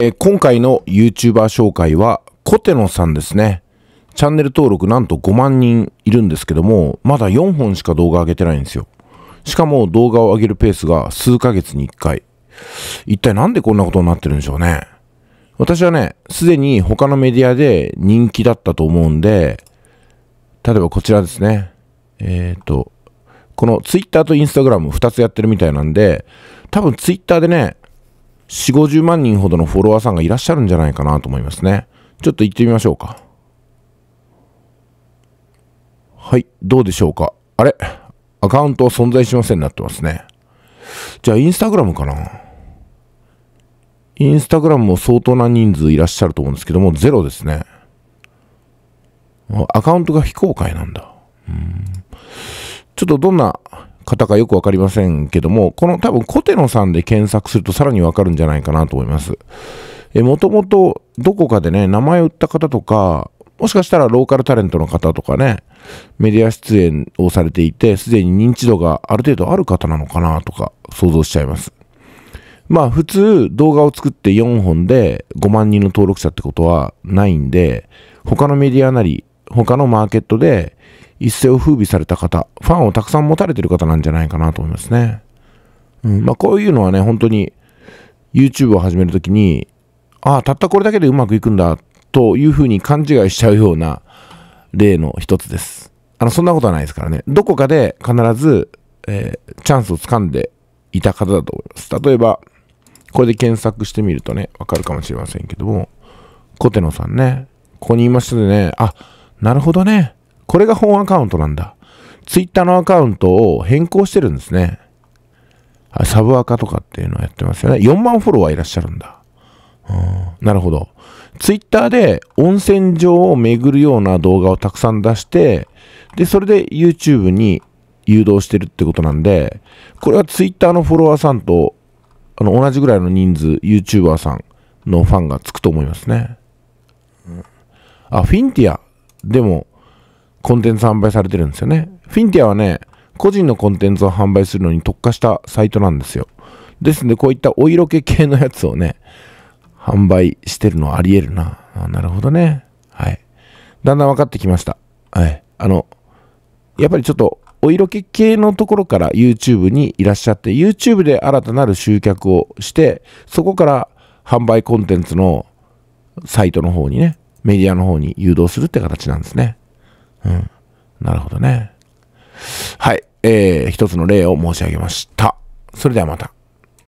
え今回の YouTuber 紹介は、コテノさんですね。チャンネル登録なんと5万人いるんですけども、まだ4本しか動画上げてないんですよ。しかも動画を上げるペースが数ヶ月に1回。一体なんでこんなことになってるんでしょうね。私はね、すでに他のメディアで人気だったと思うんで、例えばこちらですね。えっ、ー、と、この Twitter と Instagram2 つやってるみたいなんで、多分 Twitter でね、4、50万人ほどのフォロワーさんがいらっしゃるんじゃないかなと思いますね。ちょっと行ってみましょうか。はい、どうでしょうか。あれアカウントは存在しませんなってますね。じゃあ、インスタグラムかな。インスタグラムも相当な人数いらっしゃると思うんですけども、ゼロですね。アカウントが非公開なんだ。うんちょっとどんな方かよくわかりませんけども、この多分コテノさんで検索するとさらにわかるんじゃないかなと思います。え、もともとどこかでね、名前を売った方とか、もしかしたらローカルタレントの方とかね、メディア出演をされていて、すでに認知度がある程度ある方なのかなとか想像しちゃいます。まあ普通動画を作って4本で5万人の登録者ってことはないんで、他のメディアなり、他のマーケットで一世を風靡された方、ファンをたくさん持たれてる方なんじゃないかなと思いますね。うん、まあ、こういうのはね、本当に YouTube を始めるときに、ああ、たったこれだけでうまくいくんだというふうに勘違いしちゃうような例の一つです。あの、そんなことはないですからね。どこかで必ず、えー、チャンスをつかんでいた方だと思います。例えば、これで検索してみるとね、わかるかもしれませんけども、コテノさんね、ここにいましたでね、あ、なるほどね。これが本アカウントなんだ。ツイッターのアカウントを変更してるんですね。サブアカとかっていうのをやってますよね。4万フォロワーいらっしゃるんだ。なるほど。ツイッターで温泉場を巡るような動画をたくさん出して、で、それで YouTube に誘導してるってことなんで、これはツイッターのフォロワーさんと、あの、同じぐらいの人数、YouTuber さんのファンがつくと思いますね。あ、フィンティアでもコンテンツ販売されてるんですよね。フィンティアはね、個人のコンテンツを販売するのに特化したサイトなんですよ。ですんで、こういったお色気系のやつをね、販売してるのはあり得るな。なるほどね。はい。だんだん分かってきました。はい。あの、やっぱりちょっと、お色気系のところから YouTube にいらっしゃって、YouTube で新たなる集客をして、そこから販売コンテンツのサイトの方にね、メディアの方に誘導するって形なんですね。うん。なるほどね。はい。えー、一つの例を申し上げました。それではまた。